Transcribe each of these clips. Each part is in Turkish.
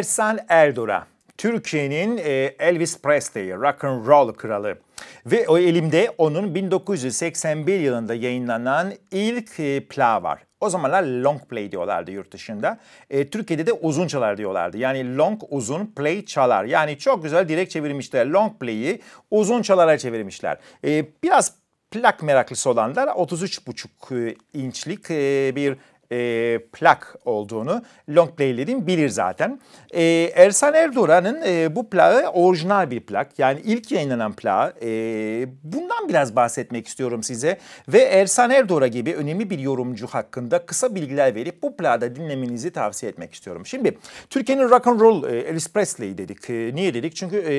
Ersan Erdoğan. Türkiye'nin e, Elvis Presley, rock and roll kralı ve o elimde onun 1981 yılında yayınlanan ilk e, plağı var. O zamanlar long play diyorlardı yurt dışında. E, Türkiye'de de uzun çalar diyorlardı. Yani long uzun play çalar. Yani çok güzel direkt çevirmişler. Long play'i uzun çalara çevirmişler. E, biraz plak meraklısı olanlar 33,5 e, inçlik bir e, plak olduğunu long playlerin bilir zaten. E, Ersan Erdoğan'ın e, bu plağı orijinal bir plak. Yani ilk yayınlanan plağı. E, bundan biraz bahsetmek istiyorum size. Ve Ersan Erdoğan gibi önemli bir yorumcu hakkında kısa bilgiler verip bu plağı da dinlemenizi tavsiye etmek istiyorum. Şimdi Türkiye'nin rock and roll e, Elvis Presley dedik. E, niye dedik? Çünkü e,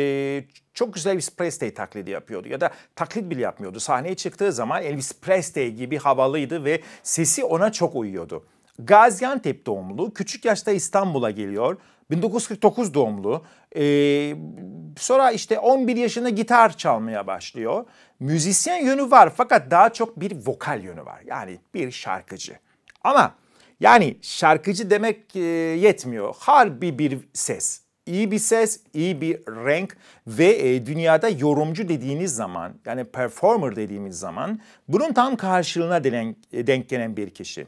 çok güzel Elvis Presley taklidi yapıyordu ya da taklit bile yapmıyordu. Sahneye çıktığı zaman Elvis Presley gibi havalıydı ve sesi ona çok uyuyordu. Gaziantep doğumlu, küçük yaşta İstanbul'a geliyor. 1949 doğumlu. Ee, sonra işte 11 yaşında gitar çalmaya başlıyor. Müzisyen yönü var fakat daha çok bir vokal yönü var. Yani bir şarkıcı. Ama yani şarkıcı demek e, yetmiyor. Harbi bir ses iyi bir ses, iyi bir renk ve e, dünyada yorumcu dediğiniz zaman yani performer dediğimiz zaman bunun tam karşılığına denk, e, denk gelen bir kişi.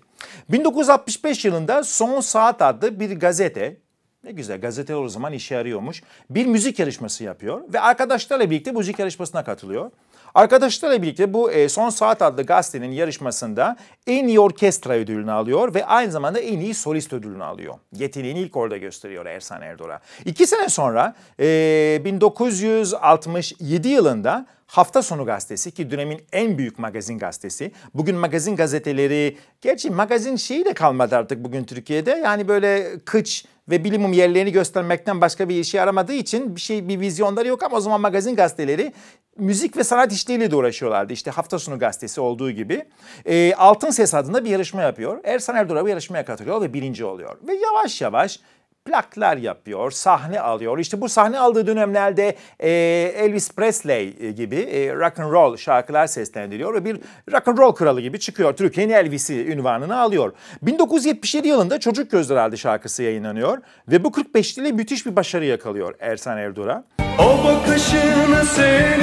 1965 yılında Son Saat adlı bir gazete ne güzel gazeteler o zaman işe yarıyormuş. Bir müzik yarışması yapıyor ve arkadaşlarla birlikte müzik yarışmasına katılıyor. Arkadaşlarla birlikte bu e, Son Saat adlı gazetenin yarışmasında en iyi orkestra ödülünü alıyor ve aynı zamanda en iyi solist ödülünü alıyor. Yeteneğini ilk orada gösteriyor Ersan Erdoğan. İki sene sonra 1967 e, yılında Hafta Sonu gazetesi ki dönemin en büyük magazin gazetesi. Bugün magazin gazeteleri, gerçi magazin şeyi de kalmadı artık bugün Türkiye'de. Yani böyle kıç, ve bilimum yerlerini göstermekten başka bir işe yaramadığı için bir şey bir vizyonları yok ama o zaman magazin gazeteleri müzik ve sanat işleriyle de uğraşıyorlardı. İşte hafta sonu gazetesi olduğu gibi. E, Altın Ses adında bir yarışma yapıyor. Ersan Erdoğan bu yarışmaya katılıyor ve birinci oluyor. Ve yavaş yavaş plaklar yapıyor, sahne alıyor. İşte bu sahne aldığı dönemlerde e, Elvis Presley e, gibi e, rock and roll şarkılar seslendiriyor ve bir rock and roll kralı gibi çıkıyor. Türkiye'nin Elvis'i ünvanını alıyor. 1977 yılında Çocuk Gözler Aldı şarkısı yayınlanıyor ve bu 45 ile müthiş bir başarı yakalıyor Ersan Erdur'a. O bakışını senin,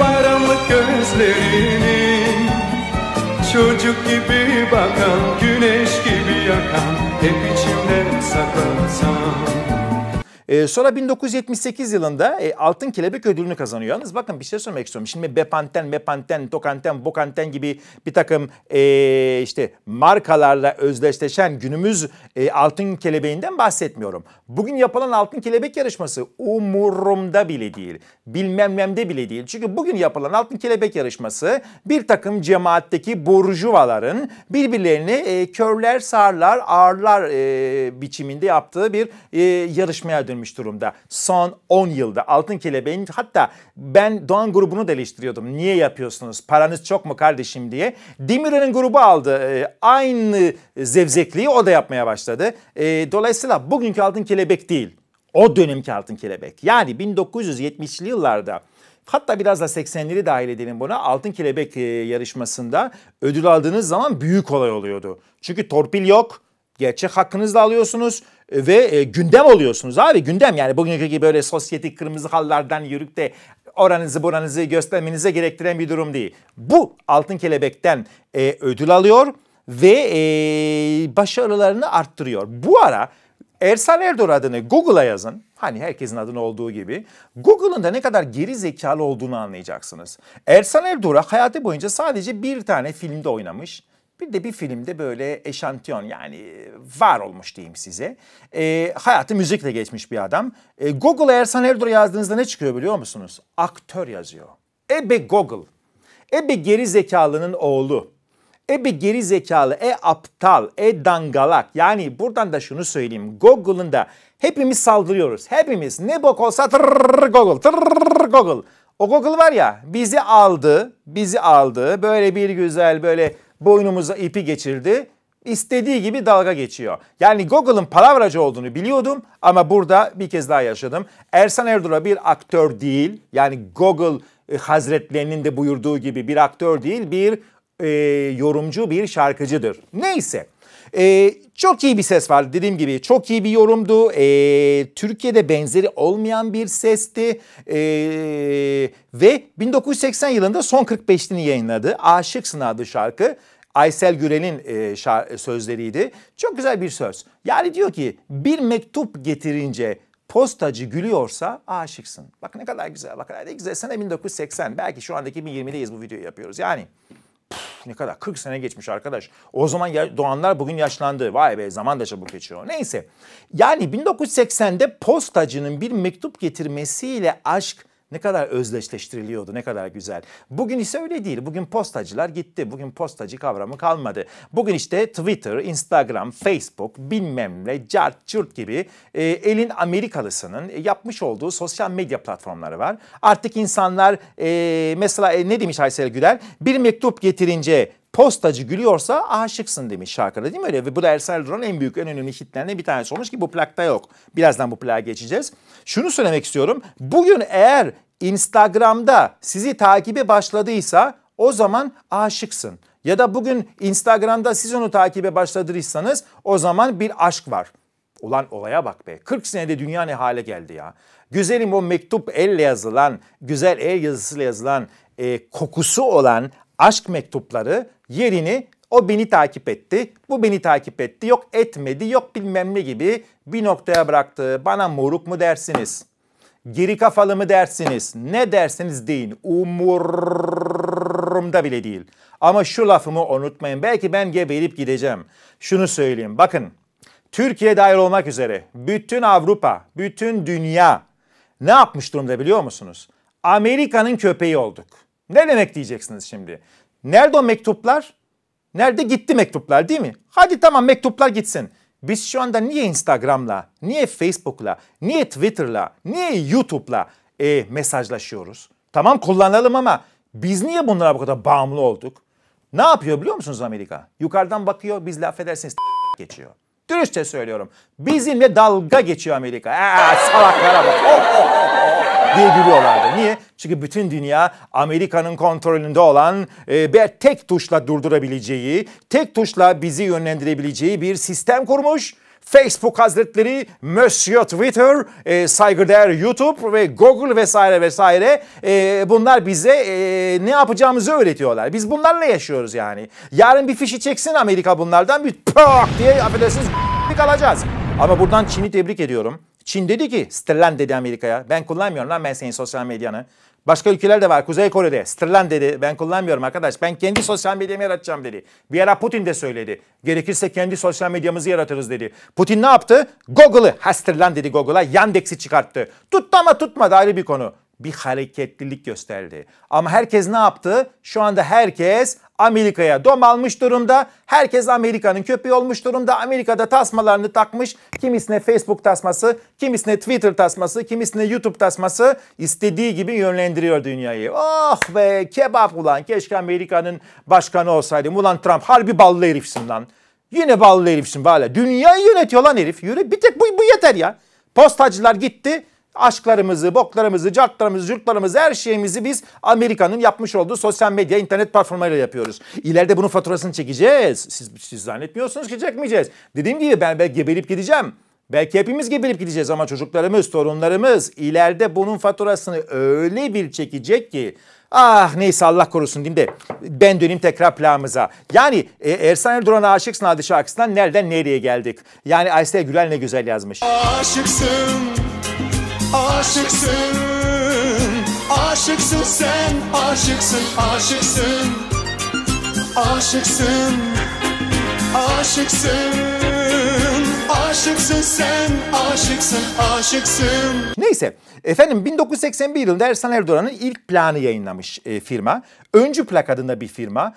bayramlık gözlerinin, çocuk gibi bakan, güneş gibi yakan hep içimde saklasam e, sonra 1978 yılında e, Altın Kelebek ödülünü kazanıyor. Yalnız bakın bir şey söylemek istiyorum. Şimdi Bepanten, Mepanten, Tokanten, Bokanten gibi bir takım e, işte markalarla özdeşleşen günümüz e, Altın Kelebeğinden bahsetmiyorum. Bugün yapılan Altın Kelebek yarışması umurumda bile değil. Bilmem nemde bile değil. Çünkü bugün yapılan Altın Kelebek yarışması bir takım cemaatteki burjuvaların birbirlerini e, körler, sağırlar, ağırlar e, biçiminde yaptığı bir e, yarışmaya dönüyor dönmüş durumda. Son 10 yılda Altın Kelebeğin hatta ben Doğan grubunu da eleştiriyordum. Niye yapıyorsunuz? Paranız çok mu kardeşim diye. Demirel'in grubu aldı. E, aynı zevzekliği o da yapmaya başladı. E, dolayısıyla bugünkü Altın Kelebek değil. O dönemki Altın Kelebek. Yani 1970'li yıllarda Hatta biraz da 80'leri dahil edelim buna. Altın Kelebek e, yarışmasında ödül aldığınız zaman büyük olay oluyordu. Çünkü torpil yok. Gerçek hakkınızla alıyorsunuz ve e, gündem oluyorsunuz abi gündem yani bugünkü gibi böyle sosyetik kırmızı hallardan yürüp de oranızı buranızı göstermenize gerektiren bir durum değil. Bu altın kelebekten e, ödül alıyor ve e, başarılarını arttırıyor. Bu ara Ersan Erdoğan adını Google'a yazın. Hani herkesin adını olduğu gibi. Google'ın da ne kadar geri zekalı olduğunu anlayacaksınız. Ersan Erdoğan hayatı boyunca sadece bir tane filmde oynamış. Bir de bir filmde böyle eşantiyon yani e, var olmuş diyeyim size. E, hayatı müzikle geçmiş bir adam. E, Google Ersan Erdoğan yazdığınızda ne çıkıyor biliyor musunuz? Aktör yazıyor. Ebe Google. Ebe geri zekalının oğlu. Ebe geri zekalı, e aptal, e dangalak. Yani buradan da şunu söyleyeyim. Google'ın da hepimiz saldırıyoruz. Hepimiz ne bok olsa tırrrr Google, tırrrr Google. O Google var ya bizi aldı, bizi aldı. Böyle bir güzel böyle boynumuza ipi geçirdi. İstediği gibi dalga geçiyor. Yani Google'ın palavracı olduğunu biliyordum ama burada bir kez daha yaşadım. Ersan Erdoğan bir aktör değil. Yani Google e, hazretlerinin de buyurduğu gibi bir aktör değil, bir e, yorumcu, bir şarkıcıdır. Neyse. E, çok iyi bir ses var dediğim gibi çok iyi bir yorumdu. E, Türkiye'de benzeri olmayan bir sesti e, ve 1980 yılında son 45'ini yayınladı. Aşıksın adı şarkı Aysel Gürel'in e, e, sözleriydi. Çok güzel bir söz. Yani diyor ki bir mektup getirince postacı gülüyorsa aşıksın. Bak ne kadar güzel, bak ne güzel. Sene 1980, belki şu andaki 2020'deyiz bu videoyu yapıyoruz. Yani püf, ne kadar 40 sene geçmiş arkadaş. O zaman doğanlar bugün yaşlandı. Vay be zaman da çabuk geçiyor. Neyse. Yani 1980'de postacının bir mektup getirmesiyle aşk ne kadar özdeşleştiriliyordu, ne kadar güzel. Bugün ise öyle değil. Bugün postacılar gitti. Bugün postacı kavramı kalmadı. Bugün işte Twitter, Instagram, Facebook, bilmem ne, cart, cürt gibi e, elin Amerikalısının yapmış olduğu sosyal medya platformları var. Artık insanlar e, mesela e, ne demiş Aysel Güler? Bir mektup getirince postacı gülüyorsa aşıksın demiş şarkıda değil mi öyle? Ve bu da Ersel Duran'ın en büyük en önemli hitlerinden bir tanesi olmuş ki bu plakta yok. Birazdan bu plağa geçeceğiz. Şunu söylemek istiyorum. Bugün eğer Instagram'da sizi takibi başladıysa o zaman aşıksın. Ya da bugün Instagram'da siz onu takibe başladıysanız o zaman bir aşk var. Ulan olaya bak be. 40 senede dünya ne hale geldi ya. Güzelim o mektup elle yazılan, güzel el yazısıyla yazılan, e, kokusu olan aşk mektupları yerini o beni takip etti, bu beni takip etti, yok etmedi, yok bilmem ne gibi bir noktaya bıraktı. Bana moruk mu dersiniz? Geri kafalı mı dersiniz? Ne derseniz deyin. Umurumda bile değil. Ama şu lafımı unutmayın. Belki ben geberip gideceğim. Şunu söyleyeyim. Bakın. Türkiye dahil olmak üzere bütün Avrupa, bütün dünya ne yapmış durumda biliyor musunuz? Amerika'nın köpeği olduk. Ne demek diyeceksiniz şimdi? Nerede o mektuplar? Nerede gitti mektuplar değil mi? Hadi tamam mektuplar gitsin. Biz şu anda niye Instagram'la, niye Facebook'la, niye Twitter'la, niye YouTube'la e, mesajlaşıyoruz? Tamam kullanalım ama biz niye bunlara bu kadar bağımlı olduk? Ne yapıyor biliyor musunuz Amerika? Yukarıdan bakıyor biz laf edersiniz geçiyor. Dürüstçe söylüyorum. Bizimle dalga geçiyor Amerika. Aa, salaklara bak. Oh, oh, oh diye gülüyorlardı. Niye? Çünkü bütün dünya Amerika'nın kontrolünde olan e, ve tek tuşla durdurabileceği, tek tuşla bizi yönlendirebileceği bir sistem kurmuş. Facebook hazretleri, Monsieur Twitter, e, saygıdeğer YouTube ve Google vesaire vesaire e, bunlar bize e, ne yapacağımızı öğretiyorlar. Biz bunlarla yaşıyoruz yani. Yarın bir fişi çeksin Amerika bunlardan bir pok diye affedersiniz kalacağız. Ama buradan Çin'i tebrik ediyorum. Çin dedi ki Stirlen dedi Amerika'ya. Ben kullanmıyorum lan ben senin sosyal medyanı. Başka ülkeler de var. Kuzey Kore'de. Stirlen dedi. Ben kullanmıyorum arkadaş. Ben kendi sosyal medyamı yaratacağım dedi. Bir ara Putin de söyledi. Gerekirse kendi sosyal medyamızı yaratırız dedi. Putin ne yaptı? Google'ı. Ha Stirlen dedi Google'a. Yandex'i çıkarttı. Tuttu ama tutmadı ayrı bir konu bir hareketlilik gösterdi. Ama herkes ne yaptı? Şu anda herkes Amerika'ya dom almış durumda. Herkes Amerika'nın köpeği olmuş durumda. Amerika'da tasmalarını takmış. Kimisine Facebook tasması, kimisine Twitter tasması, kimisine YouTube tasması istediği gibi yönlendiriyor dünyayı. Oh be kebap ulan keşke Amerika'nın başkanı olsaydı. Ulan Trump harbi ballı herifsin lan. Yine ballı herifsin valla. Dünyayı yönetiyor lan herif. Yürü bir tek bu, bu yeter ya. Postacılar gitti aşklarımızı, boklarımızı, cartlarımızı, yurtlarımızı, her şeyimizi biz Amerika'nın yapmış olduğu sosyal medya, internet platformlarıyla yapıyoruz. İleride bunun faturasını çekeceğiz. Siz, siz zannetmiyorsunuz ki çekmeyeceğiz. Dediğim gibi ben belki gebelip gideceğim. Belki hepimiz gebelip gideceğiz ama çocuklarımız, torunlarımız ileride bunun faturasını öyle bir çekecek ki Ah neyse Allah korusun diyeyim de ben döneyim tekrar plağımıza. Yani e, Ersan Erdoğan'a aşıksın adı şarkısından nereden nereye geldik? Yani Aysel Gürel ne güzel yazmış. Aşıksın Aşıksın, aşıksın sen Aşıksın, aşıksın Aşıksın, aşıksın Aşıksın sen, aşıksın, aşıksın Neyse, efendim 1981 yılında Ersan Erdoğan'ın ilk planı yayınlamış e, firma. Öncü plak adında bir firma.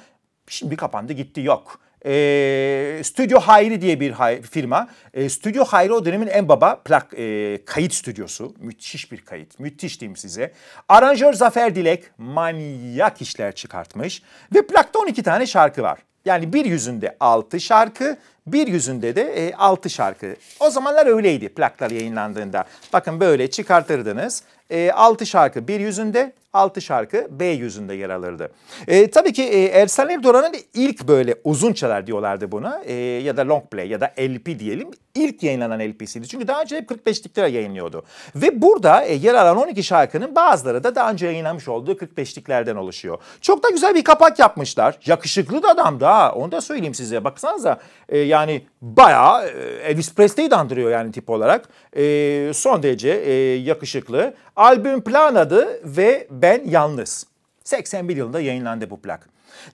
Şimdi kapandı gitti yok. E, ee, Stüdyo Hayri diye bir hay, firma. E, ee, Stüdyo Hayri o dönemin en baba plak e, kayıt stüdyosu. Müthiş bir kayıt. Müthiş diyeyim size. Aranjör Zafer Dilek manyak işler çıkartmış. Ve plakta 12 tane şarkı var. Yani bir yüzünde 6 şarkı, bir yüzünde de 6 e, şarkı. O zamanlar öyleydi plaklar yayınlandığında. Bakın böyle çıkartırdınız e, ee, 6 şarkı bir yüzünde 6 şarkı B yüzünde yer alırdı. E, tabii ki e, Ersan Evdoran'ın ilk böyle uzun çalar diyorlardı buna e, ya da long play ya da LP diyelim ilk yayınlanan LP'siydi. Çünkü daha önce hep 45'likler yayınlıyordu. Ve burada e, yer alan 12 şarkının bazıları da daha önce yayınlanmış olduğu 45'liklerden oluşuyor. Çok da güzel bir kapak yapmışlar. Yakışıklı da adam da onu da söyleyeyim size. Baksanıza e, yani bayağı e, Elvis Presley'i andırıyor yani tip olarak. E, son derece e, yakışıklı Albüm Plan adı ve Ben Yalnız. 81 yılında yayınlandı bu plak.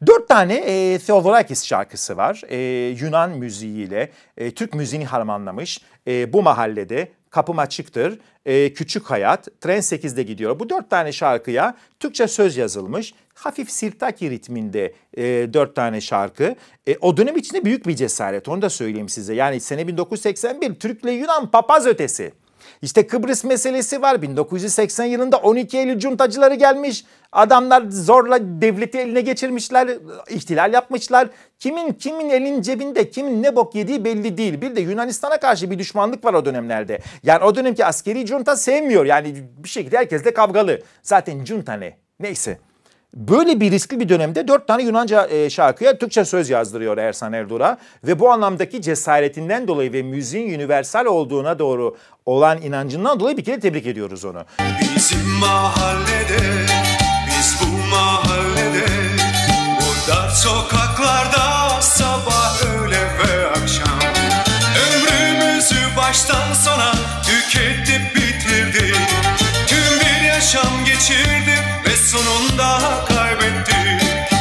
Dört tane e, Theodorakis şarkısı var. E, Yunan müziğiyle e, Türk müziğini harmanlamış. E, bu mahallede Kapım Açıktır, e, Küçük Hayat, Tren 8'de gidiyor. Bu dört tane şarkıya Türkçe söz yazılmış. Hafif sirtaki ritminde e, dört tane şarkı. E, o dönem içinde büyük bir cesaret onu da söyleyeyim size. Yani sene 1981 Türk'le Yunan papaz ötesi. İşte Kıbrıs meselesi var. 1980 yılında 12 Eylül cuntacıları gelmiş. Adamlar zorla devleti eline geçirmişler, ihtilal yapmışlar. Kimin kimin elin cebinde, kimin ne bok yediği belli değil. Bir de Yunanistan'a karşı bir düşmanlık var o dönemlerde. Yani o dönemki askeri junta sevmiyor. Yani bir şekilde herkesle kavgalı. Zaten junta ne? Neyse. Böyle bir riskli bir dönemde dört tane Yunanca e, şarkıya Türkçe söz yazdırıyor Ersan Erdur'a ve bu anlamdaki cesaretinden dolayı ve müziğin universal olduğuna doğru olan inancından dolayı bir kere tebrik ediyoruz onu. Bizim mahallede, biz bu mahallede, burada sokaklarda sabah, öğle ve akşam ömrümüzü baştan sona tüketip bitirdik. Tüm bir yaşam geçirdik sonunda kaybettik.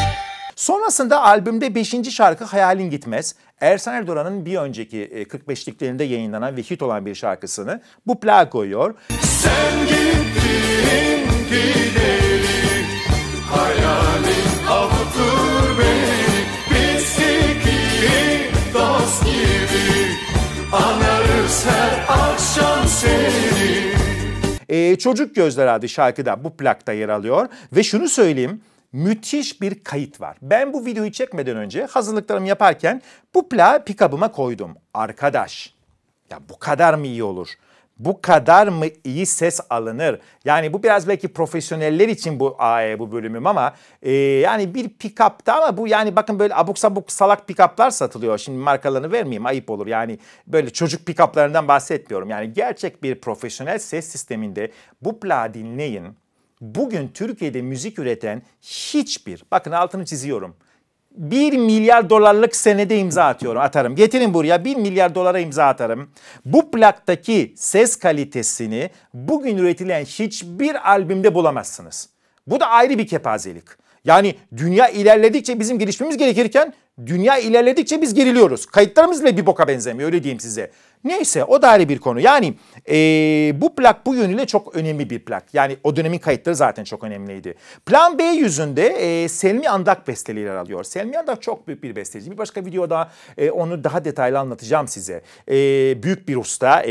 Sonrasında albümde 5. şarkı Hayalin Gitmez. Ersan Erdoğan'ın bir önceki 45'liklerinde e, yayınlanan ve hit olan bir şarkısını bu plağa koyuyor. Sen gittin gidelim hayalin avutur beni biz iki dost gibi anarız her akşam e, Çocuk Gözler adı şarkıda bu plakta yer alıyor. Ve şunu söyleyeyim müthiş bir kayıt var. Ben bu videoyu çekmeden önce hazırlıklarımı yaparken bu plağı pikabıma koydum. Arkadaş ya bu kadar mı iyi olur? bu kadar mı iyi ses alınır? Yani bu biraz belki profesyoneller için bu e, bu bölümüm ama e, yani bir pick-up'ta ama bu yani bakın böyle abuk sabuk salak pick-up'lar satılıyor. Şimdi markalarını vermeyeyim ayıp olur. Yani böyle çocuk pick-up'larından bahsetmiyorum. Yani gerçek bir profesyonel ses sisteminde bu plağı dinleyin. Bugün Türkiye'de müzik üreten hiçbir, bakın altını çiziyorum. 1 milyar dolarlık senede imza atıyorum, atarım. Getirin buraya 1 milyar dolara imza atarım. Bu plaktaki ses kalitesini bugün üretilen hiçbir albümde bulamazsınız. Bu da ayrı bir kepazelik. Yani dünya ilerledikçe bizim gelişmemiz gerekirken dünya ilerledikçe biz geriliyoruz. Kayıtlarımız bile bir boka benzemiyor öyle diyeyim size. Neyse o da ayrı bir konu. Yani e, bu plak bu yönüyle çok önemli bir plak. Yani o dönemin kayıtları zaten çok önemliydi. Plan B yüzünde e, Selmi Andak besteleri alıyor. Selmi Andak çok büyük bir besteci. Bir başka videoda e, onu daha detaylı anlatacağım size. E, büyük bir usta, e,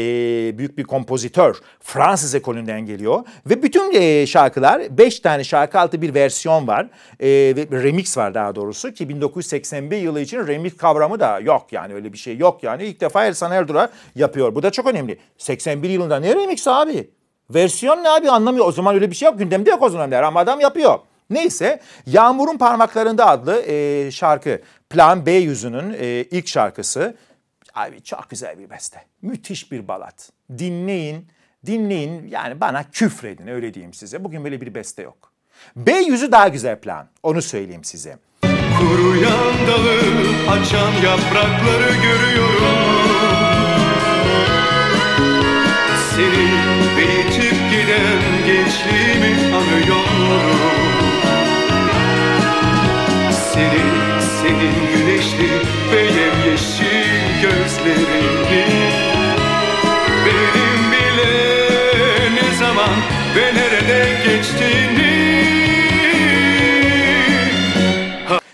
büyük bir kompozitör. Fransız ekolünden geliyor. Ve bütün e, şarkılar 5 tane şarkı altı bir versiyon var. ve remix var daha doğrusu ki 1981 yılı için remix kavramı da yok yani öyle bir şey yok yani. ilk defa Ersan Erdur'a yapıyor. Bu da çok önemli. 81 yılında ne remix abi? Versiyon ne abi anlamıyor. O zaman öyle bir şey yok. Gündemde yok o zamanlar ama adam yapıyor. Neyse Yağmur'un Parmaklarında adlı e, şarkı Plan B yüzünün e, ilk şarkısı. Abi çok güzel bir beste. Müthiş bir balat. Dinleyin, dinleyin yani bana küfredin öyle diyeyim size. Bugün böyle bir beste yok. B yüzü daha güzel plan. Onu söyleyeyim size. Kuruyan dalı, açan yaprakları görüyorum seni Beni giden gençliğimi anıyorum Seni, senin güneşli ve yemyeşil gözlerini Benim bile ne zaman ve nerede geçtiğini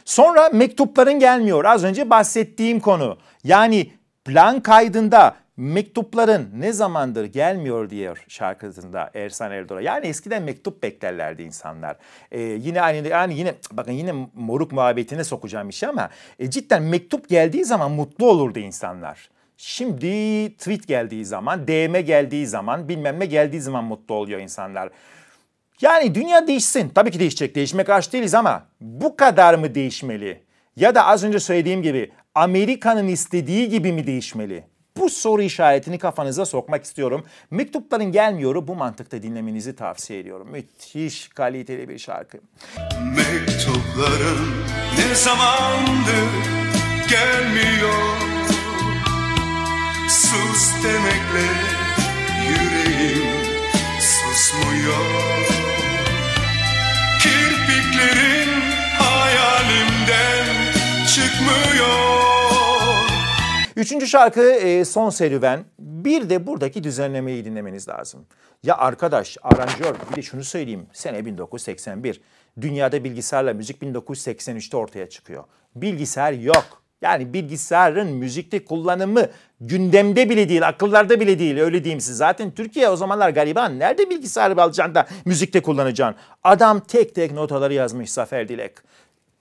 Sonra mektupların gelmiyor. Az önce bahsettiğim konu. Yani plan kaydında mektupların ne zamandır gelmiyor diyor şarkısında Ersan Erdoğan. Yani eskiden mektup beklerlerdi insanlar. Ee, yine aynı yani yine bakın yine moruk muhabbetine sokacağım işi ama e, cidden mektup geldiği zaman mutlu olurdu insanlar. Şimdi tweet geldiği zaman, DM geldiği zaman, bilmem ne geldiği zaman mutlu oluyor insanlar. Yani dünya değişsin. Tabii ki değişecek. Değişmek aç değiliz ama bu kadar mı değişmeli? Ya da az önce söylediğim gibi Amerika'nın istediği gibi mi değişmeli? bu soru işaretini kafanıza sokmak istiyorum. Mektupların gelmiyoru bu mantıkta dinlemenizi tavsiye ediyorum. Müthiş kaliteli bir şarkı. Mektupların ne zamandır gelmiyor Sus demekle yüreğim susmuyor Kirpiklerin hayalimden çıkmıyor Üçüncü şarkı e, son serüven. Bir de buradaki düzenlemeyi dinlemeniz lazım. Ya arkadaş, aranjör bir de şunu söyleyeyim. Sene 1981. Dünyada bilgisayarla müzik 1983'te ortaya çıkıyor. Bilgisayar yok. Yani bilgisayarın müzikte kullanımı gündemde bile değil, akıllarda bile değil öyle diyeyim size. Zaten Türkiye o zamanlar gariban. Nerede bilgisayarı alacaksın da müzikte kullanacaksın? Adam tek tek notaları yazmış Zafer Dilek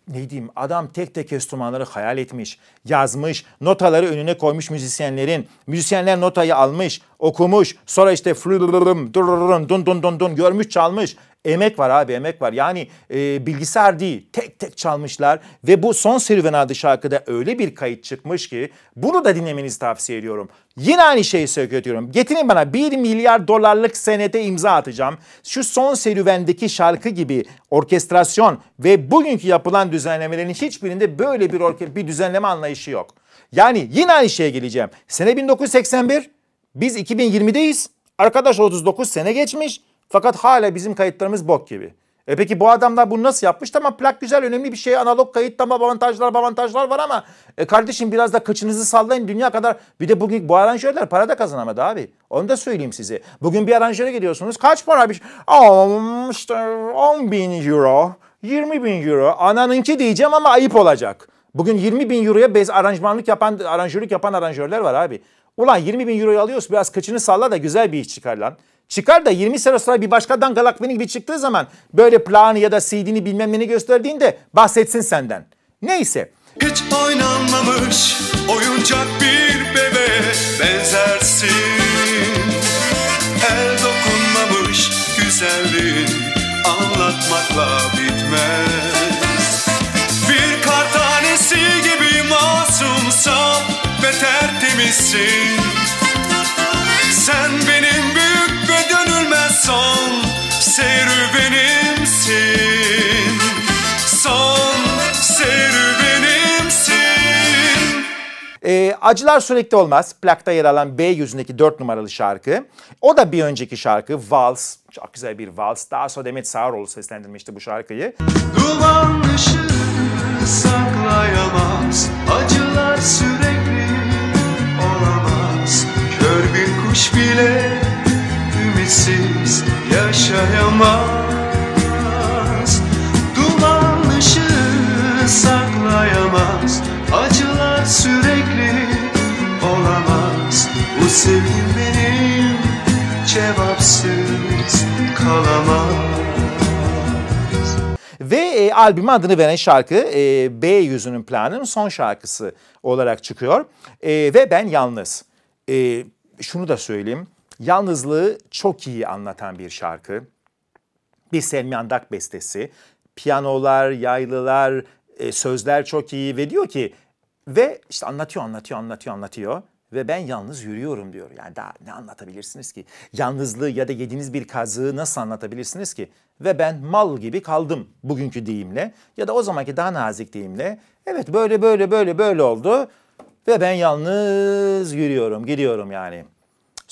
ne diyeyim adam tek tek enstrümanları hayal etmiş, yazmış, notaları önüne koymuş müzisyenlerin. Müzisyenler notayı almış, okumuş, sonra işte fludurum, dururum, dun dun dun dun görmüş çalmış. Emek var abi emek var. Yani e, bilgisayar değil tek tek çalmışlar ve bu son serüven adı şarkıda öyle bir kayıt çıkmış ki bunu da dinlemenizi tavsiye ediyorum. Yine aynı şeyi söylüyorum. Getirin bana 1 milyar dolarlık senete imza atacağım. Şu son serüvendeki şarkı gibi orkestrasyon ve bugünkü yapılan düzenlemelerin hiçbirinde böyle bir orke bir düzenleme anlayışı yok. Yani yine aynı şeye geleceğim. Sene 1981 biz 2020'deyiz. Arkadaş 39 sene geçmiş. Fakat hala bizim kayıtlarımız bok gibi. E peki bu adamlar bunu nasıl yapmış? Tamam plak güzel önemli bir şey analog kayıtlama avantajlar avantajlar var ama e kardeşim biraz da kaçınızı sallayın dünya kadar. Bir de bugün bu aranjörler para da kazanamadı abi. Onu da söyleyeyim size. Bugün bir aranjöre gidiyorsunuz kaç para bir Aa, işte 10 bin euro 20 bin euro ananınki diyeceğim ama ayıp olacak. Bugün 20 bin euroya bez aranjmanlık yapan aranjörlük yapan aranjörler var abi. Ulan 20 bin euroyu alıyorsun biraz kaçını salla da güzel bir iş çıkar lan. Çıkar da 20 sene sonra bir başkadan dangalak gibi çıktığı zaman böyle planı ya da CD'ni bilmem neni gösterdiğinde bahsetsin senden. Neyse. Hiç oynanmamış oyuncak bir bebe benzersin. El dokunmamış güzelliğin anlatmakla bitmez. Bir kar tanesi gibi masumsa ve tertemizsin. son serüvenimsin Son serüvenimsin ee, Acılar sürekli olmaz. Plakta yer alan B yüzündeki 4 numaralı şarkı. O da bir önceki şarkı Vals. Çok güzel bir vals. Daha sonra Demet Sağaroğlu seslendirmişti bu şarkıyı. Duman ışığı saklayamaz. Acılar sürekli saklayamaz Duman ışığı saklayamaz Acılar sürekli olamaz Bu sevim benim cevapsız kalamaz Ve e, albüme adını veren şarkı e, B yüzünün planının son şarkısı olarak çıkıyor. E, ve ben yalnız. E, şunu da söyleyeyim. Yalnızlığı çok iyi anlatan bir şarkı bir Semyandak bestesi. Piyanolar, yaylılar, e, sözler çok iyi ve diyor ki ve işte anlatıyor anlatıyor anlatıyor anlatıyor ve ben yalnız yürüyorum diyor. Yani daha ne anlatabilirsiniz ki? Yalnızlığı ya da yediğiniz bir kazığı nasıl anlatabilirsiniz ki? Ve ben mal gibi kaldım bugünkü deyimle ya da o zamanki daha nazik deyimle. Evet böyle böyle böyle böyle oldu ve ben yalnız yürüyorum gidiyorum yani.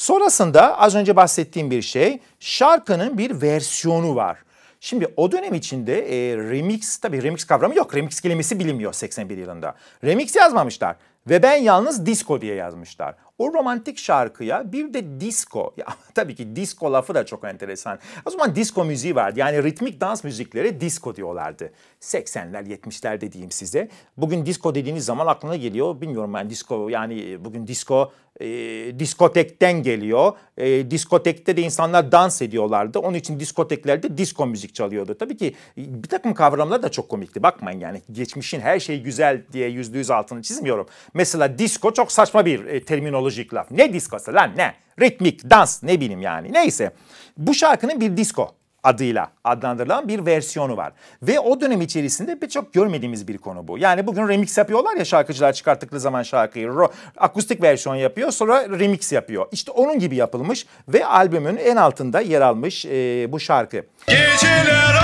Sonrasında az önce bahsettiğim bir şey şarkının bir versiyonu var. Şimdi o dönem içinde e, remix tabi remix kavramı yok. Remix kelimesi bilinmiyor 81 yılında. Remix yazmamışlar ve ben yalnız disco diye yazmışlar. O romantik şarkıya bir de disco. Ya, tabii ki disco lafı da çok enteresan. O zaman disco müziği vardı. Yani ritmik dans müzikleri disco diyorlardı. 80'ler 70'ler dediğim size. Bugün disco dediğiniz zaman aklına geliyor. Bilmiyorum ben yani disco yani e, bugün disco e, diskotekten geliyor. E, diskotekte de insanlar dans ediyorlardı. Onun için diskoteklerde disco müzik çalıyordu. Tabii ki bir takım kavramlar da çok komikti. Bakmayın yani geçmişin her şeyi güzel diye yüzde yüz altını çizmiyorum. Mesela disco çok saçma bir e, terminolojik laf. Ne diskosu lan ne? Ritmik, dans ne bileyim yani. Neyse bu şarkının bir disco adıyla adlandırılan bir versiyonu var. Ve o dönem içerisinde birçok görmediğimiz bir konu bu. Yani bugün remix yapıyorlar ya şarkıcılar çıkarttıkları zaman şarkıyı ro- akustik versiyon yapıyor sonra remix yapıyor. İşte onun gibi yapılmış ve albümün en altında yer almış e, bu şarkı. Geceler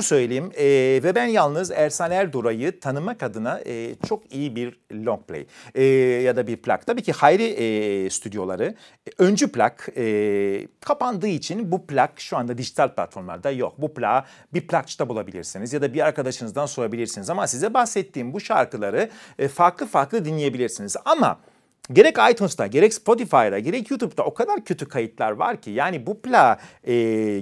şunu söyleyeyim e, ve ben yalnız Ersan Erdura'yı tanımak adına e, çok iyi bir long play e, ya da bir plak. Tabii ki Hayri e, stüdyoları öncü plak e, kapandığı için bu plak şu anda dijital platformlarda yok. Bu plağı bir plakçıda bulabilirsiniz ya da bir arkadaşınızdan sorabilirsiniz ama size bahsettiğim bu şarkıları e, farklı farklı dinleyebilirsiniz. Ama gerek iTunes'ta gerek Spotify'da gerek YouTube'da o kadar kötü kayıtlar var ki yani bu plak e,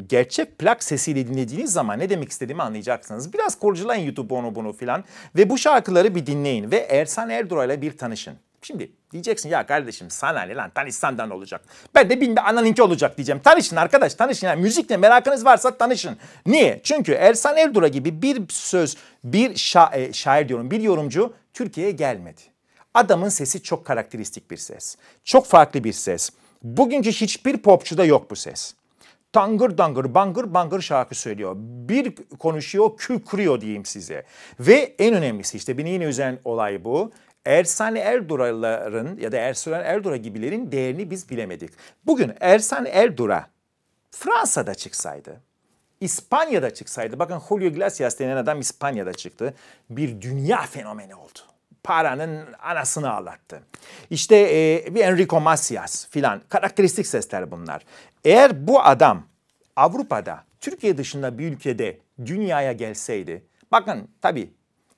gerçek plak sesiyle dinlediğiniz zaman ne demek istediğimi anlayacaksınız. Biraz kurcalayın YouTube onu bunu filan ve bu şarkıları bir dinleyin ve Ersan ile bir tanışın. Şimdi diyeceksin ya kardeşim sana ne lan tanışsandan olacak. Ben de bin bir ananinki olacak diyeceğim. Tanışın arkadaş tanışın. Yani müzikle merakınız varsa tanışın. Niye? Çünkü Ersan Erdura gibi bir söz, bir şa- e, şair diyorum, bir yorumcu Türkiye'ye gelmedi. Adamın sesi çok karakteristik bir ses. Çok farklı bir ses. Bugünkü hiçbir popçuda yok bu ses. Tangır dangır bangır bangır şarkı söylüyor. Bir konuşuyor kükürüyor diyeyim size. Ve en önemlisi işte beni yine üzen olay bu. Ersan Erdura'ların ya da Ersan Erdura gibilerin değerini biz bilemedik. Bugün Ersan Erdura Fransa'da çıksaydı, İspanya'da çıksaydı, bakın Julio Iglesias denen adam İspanya'da çıktı. Bir dünya fenomeni oldu paranın anasını ağlattı. İşte e, bir Enrico Macias filan karakteristik sesler bunlar. Eğer bu adam Avrupa'da, Türkiye dışında bir ülkede dünyaya gelseydi, bakın tabii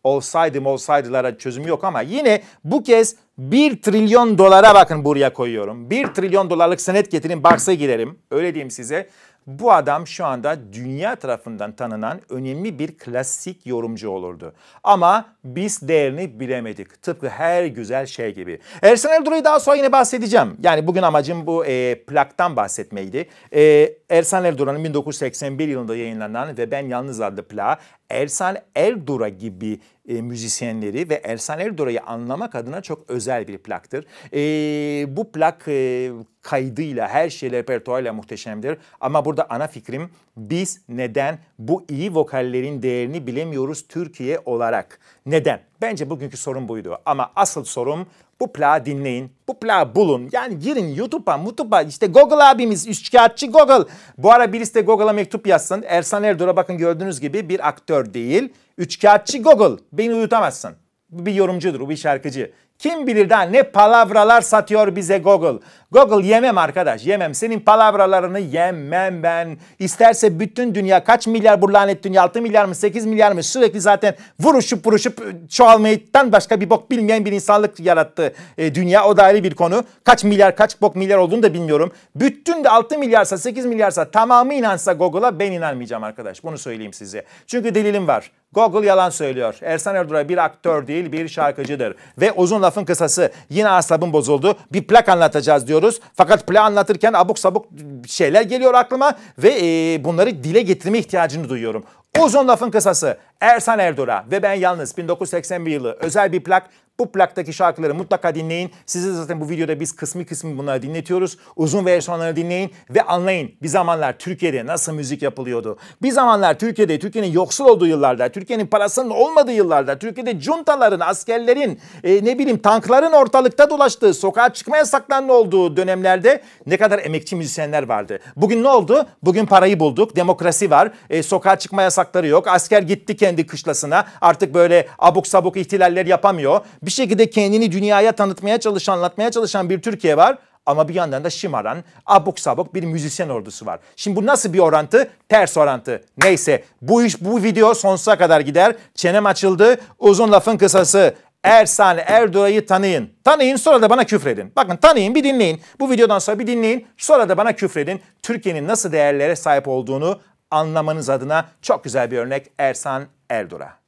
olsaydım olsaydılara çözüm yok ama yine bu kez 1 trilyon dolara bakın buraya koyuyorum. 1 trilyon dolarlık senet getirin baksa girerim. Öyle diyeyim size. Bu adam şu anda dünya tarafından tanınan önemli bir klasik yorumcu olurdu. Ama biz değerini bilemedik. Tıpkı her güzel şey gibi. Ersan ee, Erduru'yu daha sonra yine bahsedeceğim. Yani bugün amacım bu e, plaktan bahsetmeydi. E, Ersan Erduru'nun 1981 yılında yayınlanan ve Ben Yalnız adlı plağı Ersan Erdura gibi e, müzisyenleri ve Ersan Erdura'yı anlamak adına çok özel bir plaktır. E, bu plak e, kaydıyla her şey repertuarıyla muhteşemdir. Ama burada ana fikrim biz neden bu iyi vokallerin değerini bilemiyoruz Türkiye olarak? Neden? Bence bugünkü sorun buydu. Ama asıl sorum bu plağı dinleyin. Bu plağı bulun. Yani girin YouTube'a, YouTube'a işte Google abimiz, üçkağıtçı Google. Bu ara birisi de Google'a mektup yazsın. Ersan Erdoğan'a bakın gördüğünüz gibi bir aktör değil. Üçkağıtçı Google. Beni uyutamazsın. Bu bir yorumcudur, bu bir şarkıcı. Kim bilir daha ne palavralar satıyor bize Google. Google yemem arkadaş yemem. Senin palavralarını yemem ben. İsterse bütün dünya kaç milyar bu lanet dünya 6 milyar mı 8 milyar mı sürekli zaten vuruşup vuruşup e, çoğalmayıktan başka bir bok bilmeyen bir insanlık yarattı e, dünya. O da ayrı bir konu. Kaç milyar kaç bok milyar olduğunu da bilmiyorum. Bütün de 6 milyarsa 8 milyarsa tamamı inansa Google'a ben inanmayacağım arkadaş. Bunu söyleyeyim size. Çünkü delilim var. Google yalan söylüyor. Ersan Erduray bir aktör değil bir şarkıcıdır. Ve uzun lafın kısası yine asabım bozuldu. Bir plak anlatacağız diyoruz. Fakat plak anlatırken abuk sabuk şeyler geliyor aklıma ve e, bunları dile getirme ihtiyacını duyuyorum. Uzun lafın kısası Ersan Erdora ve ben yalnız 1981 yılı özel bir plak bu plaktaki şarkıları mutlaka dinleyin. Size zaten bu videoda biz kısmi kısmi bunları dinletiyoruz. Uzun versiyonları dinleyin ve anlayın. Bir zamanlar Türkiye'de nasıl müzik yapılıyordu. Bir zamanlar Türkiye'de, Türkiye'nin yoksul olduğu yıllarda, Türkiye'nin parasının olmadığı yıllarda, Türkiye'de cuntaların, askerlerin, e, ne bileyim tankların ortalıkta dolaştığı, sokağa çıkma yasaklarının olduğu dönemlerde ne kadar emekçi müzisyenler vardı. Bugün ne oldu? Bugün parayı bulduk, demokrasi var, e, sokağa çıkma yasakları yok, asker gitti kendi kışlasına artık böyle abuk sabuk ihtilaller yapamıyor. Bir bir şekilde kendini dünyaya tanıtmaya çalışan, anlatmaya çalışan bir Türkiye var. Ama bir yandan da şımaran, abuk sabuk bir müzisyen ordusu var. Şimdi bu nasıl bir orantı? Ters orantı. Neyse bu iş bu video sonsuza kadar gider. Çenem açıldı. Uzun lafın kısası. Ersan Erdoğan'ı tanıyın. Tanıyın sonra da bana küfredin. Bakın tanıyın bir dinleyin. Bu videodan sonra bir dinleyin. Sonra da bana küfredin. Türkiye'nin nasıl değerlere sahip olduğunu anlamanız adına çok güzel bir örnek Ersan Erdoğan.